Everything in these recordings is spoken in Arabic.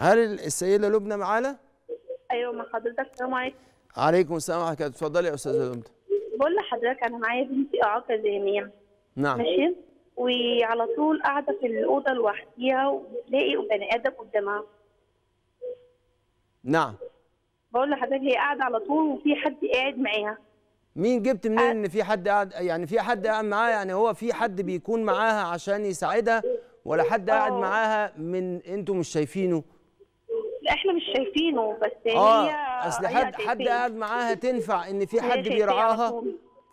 هل السيده لبنى معانا ايوه مع حضرتك السلام عليكم عليكم السلام ورحمه الله اتفضلي يا استاذه لبنى بقول لحضرتك انا معايا بنتي اعاقه ذهنيه نعم ماشي وعلى طول قاعده في الاوضه لوحديها وبتلاقي بني ادم قدامها نعم بقول لحضرتك هي قاعده على طول وفي حد قاعد معاها مين جبت منين ان في حد قاعد يعني في حد قاعد معاها يعني هو في حد بيكون معاها عشان يساعدها ولا حد قاعد معاها من انتم مش شايفينه احنا مش شايفينه بس آه. هي اصل حد حد قاعد معاها تنفع ان في حد بيرعاها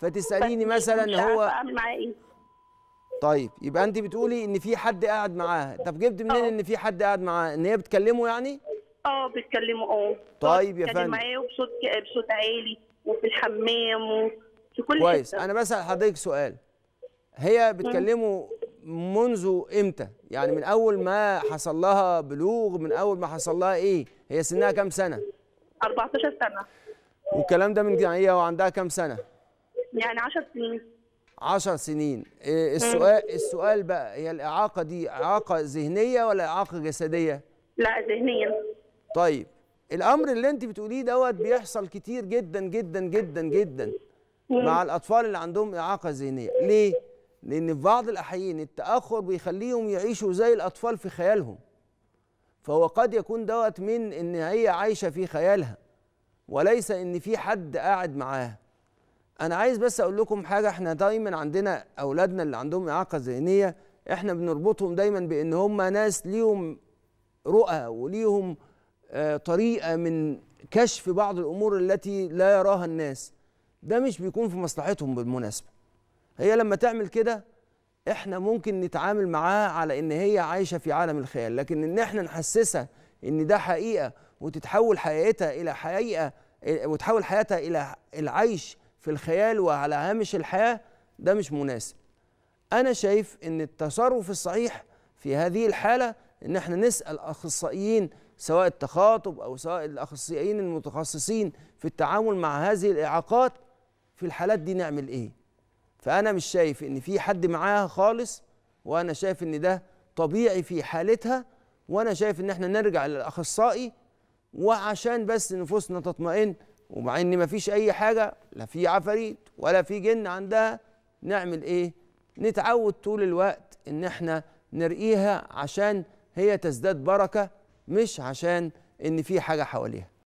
فتساليني مثلا هو إيه. طيب يبقى انت بتقولي ان في حد قاعد معاها طب جبت منين آه. ان في حد قاعد معاها ان هي بتكلمه يعني اه بتكلمه اه طيب يا فندم معاه وبصوت بصوت عالي وفي الحمام وفي كل كويس حتة. انا بسال حضرتك سؤال هي بتكلمه منذ امتى يعني من اول ما حصل لها بلوغ من اول ما حصل لها ايه هي سنها كام سنه 14 سنه والكلام ده من هي وعندها كام سنه يعني 10 سنين 10 سنين إيه، السؤال السؤال بقى هي الاعاقه دي اعاقه ذهنيه ولا اعاقه جسديه لا ذهنيا طيب الامر اللي انت بتقوليه دوت بيحصل كتير جدا جدا جدا جدا مع الاطفال اللي عندهم اعاقه ذهنيه ليه لان في بعض الاحيان التاخر بيخليهم يعيشوا زي الاطفال في خيالهم فهو قد يكون دوت من ان هي عايشه في خيالها وليس ان في حد قاعد معاها انا عايز بس اقول لكم حاجه احنا دايما عندنا اولادنا اللي عندهم اعاقه ذهنيه احنا بنربطهم دايما بان هم ناس ليهم رؤى وليهم آه، طريقه من كشف بعض الامور التي لا يراها الناس ده مش بيكون في مصلحتهم بالمناسبه هي لما تعمل كده احنا ممكن نتعامل معاها على ان هي عايشه في عالم الخيال لكن ان احنا نحسسها ان ده حقيقه وتتحول حقيقتها الى حقيقه وتحول حياتها الى العيش في الخيال وعلى هامش الحياه ده مش مناسب انا شايف ان التصرف الصحيح في هذه الحاله ان احنا نسال اخصائيين سواء التخاطب او سواء الاخصائيين المتخصصين في التعامل مع هذه الاعاقات في الحالات دي نعمل ايه فانا مش شايف ان في حد معاها خالص وانا شايف ان ده طبيعي في حالتها وانا شايف ان احنا نرجع للاخصائي وعشان بس نفوسنا تطمئن ومع ان مفيش اي حاجه لا في عفاريت ولا في جن عندها نعمل ايه نتعود طول الوقت ان احنا نرقيها عشان هي تزداد بركه مش عشان ان في حاجه حواليها